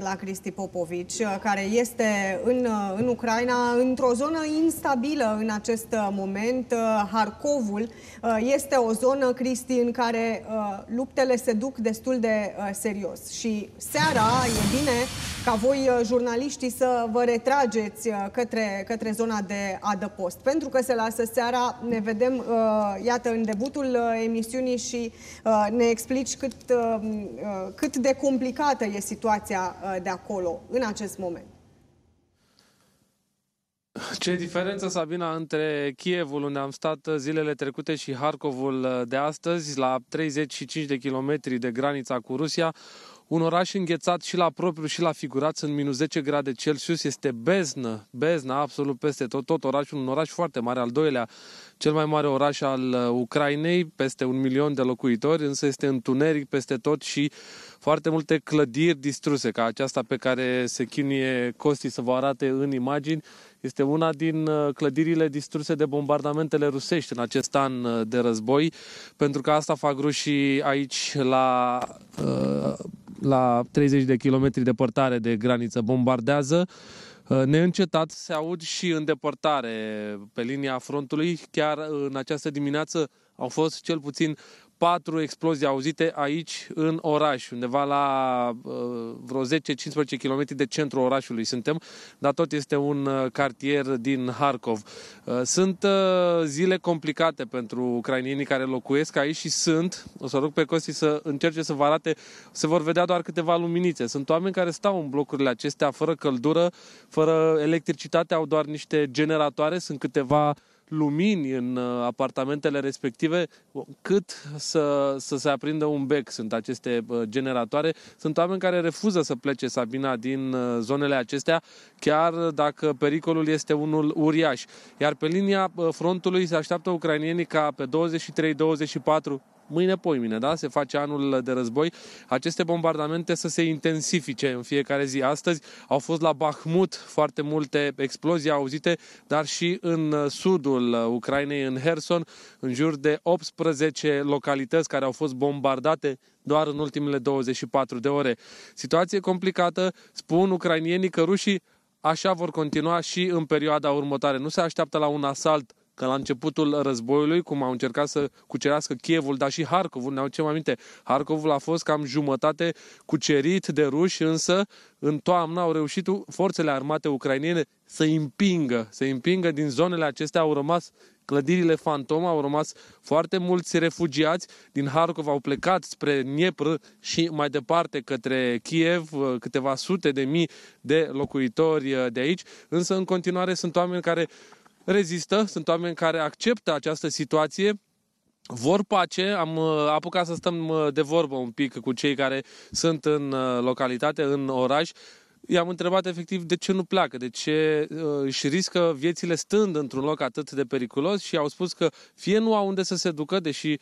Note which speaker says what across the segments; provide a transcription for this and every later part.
Speaker 1: la Cristi Popovici, uh, care este în, uh, în Ucraina, într-o zonă instabilă în acest uh, moment. Harcovul este o zonă, Cristi, în care luptele se duc destul de serios. Și seara e bine ca voi, jurnaliștii, să vă retrageți către, către zona de adăpost. Pentru că se lasă seara, ne vedem, iată, în debutul emisiunii și ne explici cât, cât de complicată e situația Uh, de acolo în acest moment?
Speaker 2: Ce diferență, Sabina, între Kievul, unde am stat zilele trecute, și Harcovul de astăzi, la 35 de kilometri de granița cu Rusia, un oraș înghețat și la propriu și la figurat sunt minus 10 grade Celsius, este beznă, beznă absolut peste tot, tot orașul, un oraș foarte mare, al doilea, cel mai mare oraș al uh, Ucrainei, peste un milion de locuitori, însă este întuneric peste tot și foarte multe clădiri distruse, ca aceasta pe care se chinuie Costi să vă arate în imagini, este una din uh, clădirile distruse de bombardamentele rusești în acest an uh, de război, pentru că asta fac rușii aici la uh, la 30 de kilometri departare de graniță bombardează. Uh, neîncetat se aud și în depărtare pe linia frontului. Chiar în această dimineață au fost cel puțin patru explozii auzite aici în oraș, undeva la uh, vreo 10-15 km de centrul orașului suntem, dar tot este un uh, cartier din Harkov. Uh, sunt zile complicate pentru ucrainienii care locuiesc aici și sunt, o să rog pe Costi să încerce să vă arate, se vor vedea doar câteva luminițe. Sunt oameni care stau în blocurile acestea fără căldură, fără electricitate, au doar niște generatoare, sunt câteva uh, lumini în uh, apartamentele respective, cât să, să se aprindă un bec. Sunt aceste uh, generatoare. Sunt oameni care refuză să plece, Sabina, din uh, zonele acestea, chiar dacă pericolul este unul uriaș. Iar pe linia frontului se așteaptă ucrainienii ca pe 23-24 mâine, poimine, da? Se face anul de război. Aceste bombardamente să se intensifice în fiecare zi. Astăzi au fost la Bahmut foarte multe explozii auzite, dar și în uh, sudul uh, Ucrainei, în Herson, în jur de 18 localități care au fost bombardate doar în ultimele 24 de ore. Situație complicată, spun ucrainienii că rușii așa vor continua și în perioada următoare. Nu se așteaptă la un asalt că la începutul războiului, cum au încercat să cucerească Kievul, dar și Harcovul, ne aducem aminte, Harcovul a fost cam jumătate cucerit de ruși, însă în toamnă au reușit forțele armate ucrainene să împingă, să împingă din zonele acestea, au rămas clădirile fantomă, au rămas foarte mulți refugiați din Harkov, au plecat spre Dniepr și mai departe către Kiev, uh, câteva sute de mii de locuitori uh, de aici, însă în continuare sunt oameni care rezistă, sunt oameni care acceptă această situație, vor pace, am uh, apucat să stăm uh, de vorbă un pic cu cei care sunt în uh, localitate, în oraș, i-am întrebat efectiv de ce nu pleacă, de ce uh, își riscă viețile stând într-un loc atât de periculos și au spus că fie nu au unde să se ducă, deși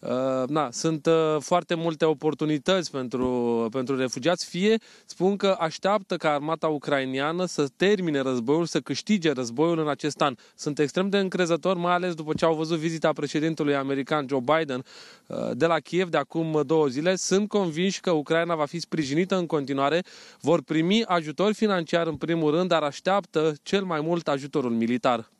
Speaker 2: uh, na, sunt uh, foarte multe oportunități pentru, pentru refugiați, fie spun că așteaptă ca armata ucrainiană să termine războiul, să câștige războiul în acest an. Sunt extrem de încrezător, mai ales după ce au văzut vizita președintelui american Joe Biden de la Kiev de acum două zile. Sunt convinși că Ucraina va fi sprijinită în continuare, vor primi ajutor financiar în primul rând, dar așteaptă cel mai mult ajutorul militar.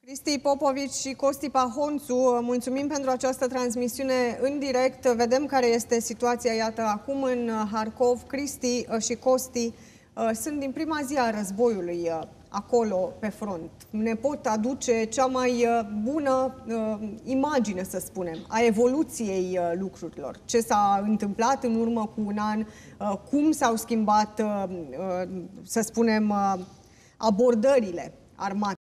Speaker 1: Cristi Popovici și Costi Pahonțu, mulțumim pentru această transmisiune în direct. Vedem care este situația, iată, acum în Harkov. Cristi și Costi uh, sunt din prima zi a războiului uh, acolo pe front. Ne pot aduce cea mai uh, bună uh, imagine, să spunem, a evoluției uh, lucrurilor. Ce s-a întâmplat în urmă cu un an, uh, cum s-au schimbat, uh, uh, să spunem, abordările armate.